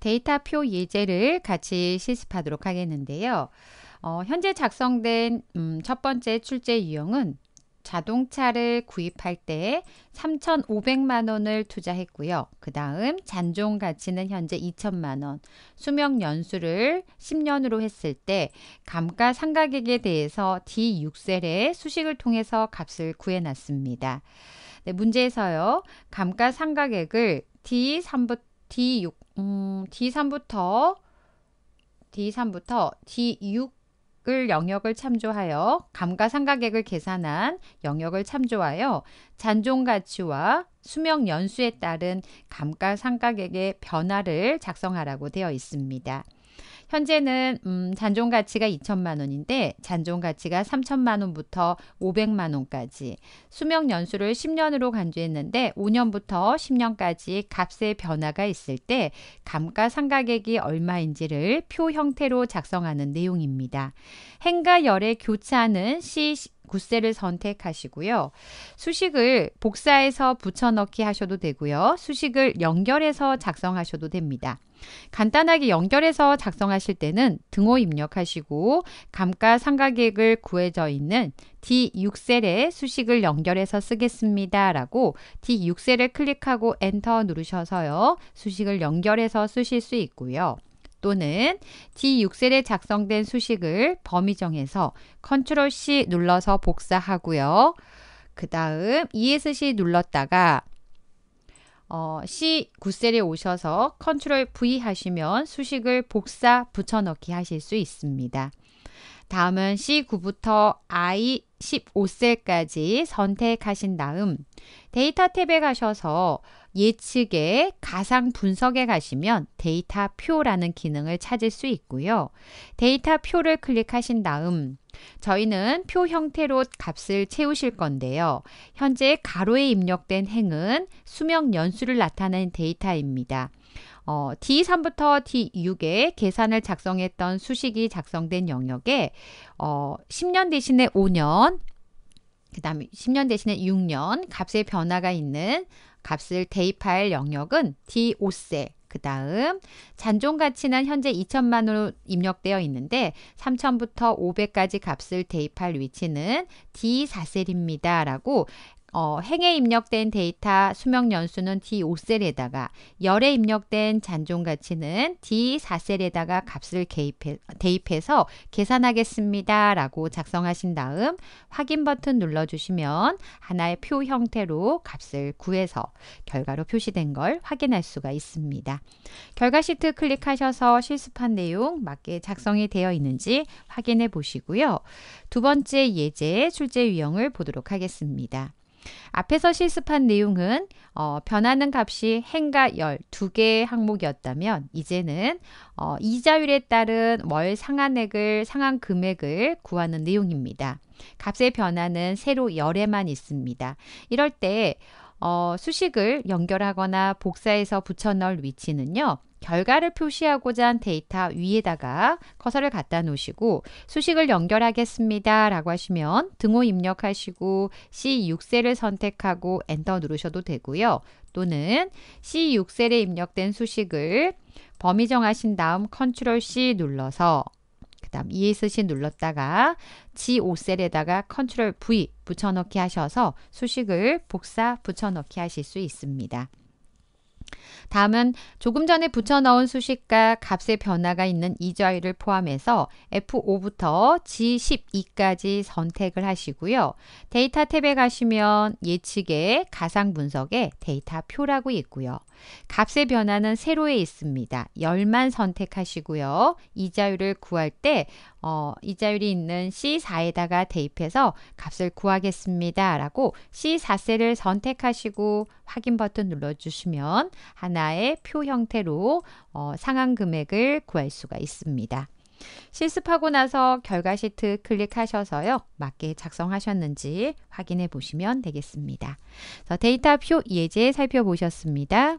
데이터표 예제를 같이 실습하도록 하겠는데요. 어, 현재 작성된 음, 첫 번째 출제 유형은 자동차를 구입할 때 3,500만 원을 투자했고요. 그 다음 잔존 가치는 현재 2 0 0 0만 원, 수명 연수를 10년으로 했을 때 감가상각액에 대해서 D6셀의 수식을 통해서 값을 구해놨습니다. 네, 문제에서요. 감가상각액을 D3부터 D6, 음, D3부터 D3부터 D6을 영역을 참조하여 감가상각액을 계산한 영역을 참조하여 잔존 가치와 수명 연수에 따른 감가상각액의 변화를 작성하라고 되어 있습니다. 현재는 음, 잔존 가치가 2천만 원인데 잔존 가치가 3천만 원부터 500만 원까지 수명 연수를 10년으로 간주했는데 5년부터 10년까지 값의 변화가 있을 때 감가상각액이 얼마인지를 표 형태로 작성하는 내용입니다. 행과 열의 교차는 C 구셀을 선택하시고요. 수식을 복사해서 붙여넣기 하셔도 되고요. 수식을 연결해서 작성하셔도 됩니다. 간단하게 연결해서 작성하실 때는 등호 입력하시고 감가상각액을 구해져 있는 D6셀에 수식을 연결해서 쓰겠습니다. 라고 D6셀을 클릭하고 엔터 누르셔서요. 수식을 연결해서 쓰실 수 있고요. 또는 D6셀에 작성된 수식을 범위 정해서 컨트롤 C 눌러서 복사하고요. 그 다음 ESC 눌렀다가 어, C9셀에 오셔서 컨트롤 V 하시면 수식을 복사 붙여넣기 하실 수 있습니다. 다음은 C9부터 I 1 5세까지 선택하신 다음 데이터 탭에 가셔서 예측의 가상 분석에 가시면 데이터 표라는 기능을 찾을 수 있고요. 데이터 표를 클릭하신 다음 저희는 표 형태로 값을 채우실 건데요. 현재 가로에 입력된 행은 수명 연수를 나타낸 데이터입니다. 어, D3부터 D6에 계산을 작성했던 수식이 작성된 영역에 어, 10년 대신에 5년, 그 다음에 10년 대신에 6년 값의 변화가 있는 값을 대입할 영역은 D5세, 그 다음 잔존 가치는 현재 2천만으로 입력되어 있는데 3천부터 500까지 값을 대입할 위치는 D4셀입니다. 라고 어, 행에 입력된 데이터 수명 연수는 D5셀에다가 열에 입력된 잔존 가치는 D4셀에다가 값을 개입해, 대입해서 계산하겠습니다. 라고 작성하신 다음 확인 버튼 눌러주시면 하나의 표 형태로 값을 구해서 결과로 표시된 걸 확인할 수가 있습니다. 결과 시트 클릭하셔서 실습한 내용 맞게 작성이 되어 있는지 확인해 보시고요. 두 번째 예제 출제 유형을 보도록 하겠습니다. 앞에서 실습한 내용은 어, 변하는 값이 행과 열 두 개의 항목이었다면 이제는 어, 이자율에 따른 월 상한액을 상한 금액을 구하는 내용입니다. 값의 변화는 세로 열에만 있습니다. 이럴 때 어, 수식을 연결하거나 복사해서 붙여 넣을 위치는요. 결과를 표시하고자 한 데이터 위에다가 커서를 갖다 놓으시고 수식을 연결하겠습니다 라고 하시면 등호 입력하시고 C6셀을 선택하고 엔터 누르셔도 되고요. 또는 C6셀에 입력된 수식을 범위 정하신 다음 컨트롤 C 눌러서 그 다음 ESC 눌렀다가 G5셀에다가 컨트롤 V 붙여넣기 하셔서 수식을 복사 붙여넣기 하실 수 있습니다. 다음은 조금 전에 붙여넣은 수식과 값의 변화가 있는 이자율을 포함해서 F5부터 G12까지 선택을 하시고요. 데이터 탭에 가시면 예측의 가상 분석에 데이터 표라고 있고요. 값의 변화는 세로에 있습니다. 열만 선택하시고요. 이자율을 구할 때 어, 이자율이 있는 C4에다가 대입해서 값을 구하겠습니다. 라고 C4셀을 선택하시고 확인 버튼 눌러주시면 하나의 표 형태로 어, 상한 금액을 구할 수가 있습니다. 실습하고 나서 결과 시트 클릭하셔서요. 맞게 작성하셨는지 확인해 보시면 되겠습니다. 데이터 표 예제 살펴보셨습니다.